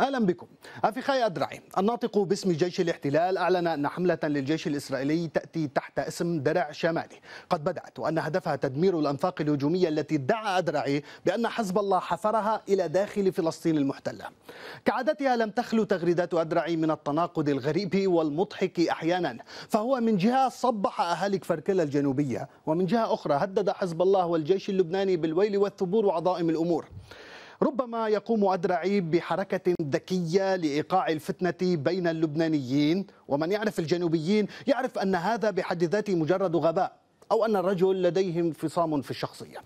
اهلا بكم. افيخاي ادرعي الناطق باسم جيش الاحتلال اعلن ان حمله للجيش الاسرائيلي تاتي تحت اسم درع شمالي قد بدات وان هدفها تدمير الانفاق الهجوميه التي ادعى ادرعي بان حزب الله حفرها الى داخل فلسطين المحتله. كعادتها لم تخلو تغريدات ادرعي من التناقض الغريب والمضحك احيانا، فهو من جهه صبح اهالي كفركلا الجنوبيه ومن جهه اخرى هدد حزب الله والجيش اللبناني بالويل والثبور وعظائم الامور. ربما يقوم أدرعي بحركة ذكية لإيقاع الفتنة بين اللبنانيين ومن يعرف الجنوبيين يعرف أن هذا بحد ذاته مجرد غباء أو أن الرجل لديه انفصام في الشخصية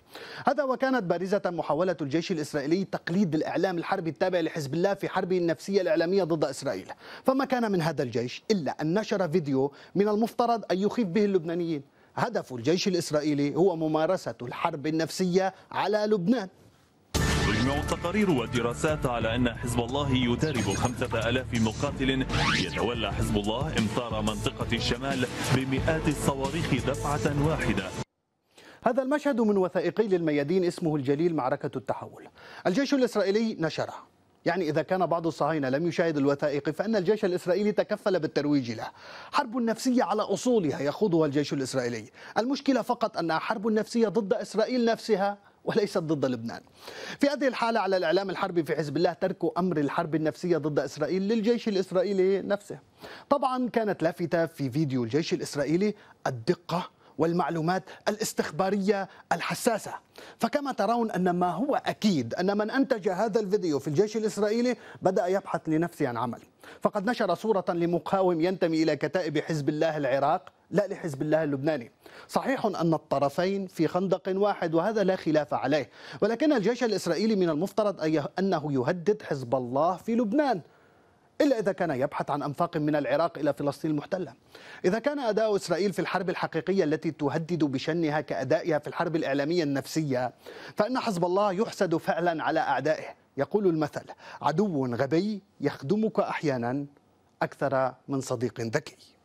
هذا وكانت بارزة محاولة الجيش الإسرائيلي تقليد الإعلام الحربي التابع لحزب الله في حربه النفسية الإعلامية ضد إسرائيل فما كان من هذا الجيش إلا أن نشر فيديو من المفترض أن يخيف به اللبنانيين هدف الجيش الإسرائيلي هو ممارسة الحرب النفسية على لبنان تجمع التقارير والدراسات على أن حزب الله يدرب خمسة ألاف مقاتل يتولى حزب الله إمطار منطقة الشمال بمئات الصواريخ دفعة واحدة هذا المشهد من وثائقي للميادين اسمه الجليل معركة التحول الجيش الإسرائيلي نشره يعني إذا كان بعض الصهاينة لم يشاهد الوثائق فإن الجيش الإسرائيلي تكفل بالترويج له حرب نفسية على أصولها يخوضها الجيش الإسرائيلي المشكلة فقط أنها حرب نفسية ضد إسرائيل نفسها وليست ضد لبنان في هذه الحالة على الإعلام الحربي في حزب الله ترك أمر الحرب النفسية ضد إسرائيل للجيش الإسرائيلي نفسه طبعا كانت لافتة في فيديو الجيش الإسرائيلي الدقة والمعلومات الاستخبارية الحساسة فكما ترون أن ما هو أكيد أن من أنتج هذا الفيديو في الجيش الإسرائيلي بدأ يبحث لنفسه عن عمل فقد نشر صورة لمقاوم ينتمي إلى كتائب حزب الله العراق لا لحزب الله اللبناني صحيح أن الطرفين في خندق واحد وهذا لا خلاف عليه ولكن الجيش الإسرائيلي من المفترض أنه يهدد حزب الله في لبنان إلا إذا كان يبحث عن أنفاق من العراق إلى فلسطين المحتلة إذا كان أداء إسرائيل في الحرب الحقيقية التي تهدد بشنها كأدائها في الحرب الإعلامية النفسية فإن حزب الله يحسد فعلا على أعدائه يقول المثل عدو غبي يخدمك أحيانا أكثر من صديق ذكي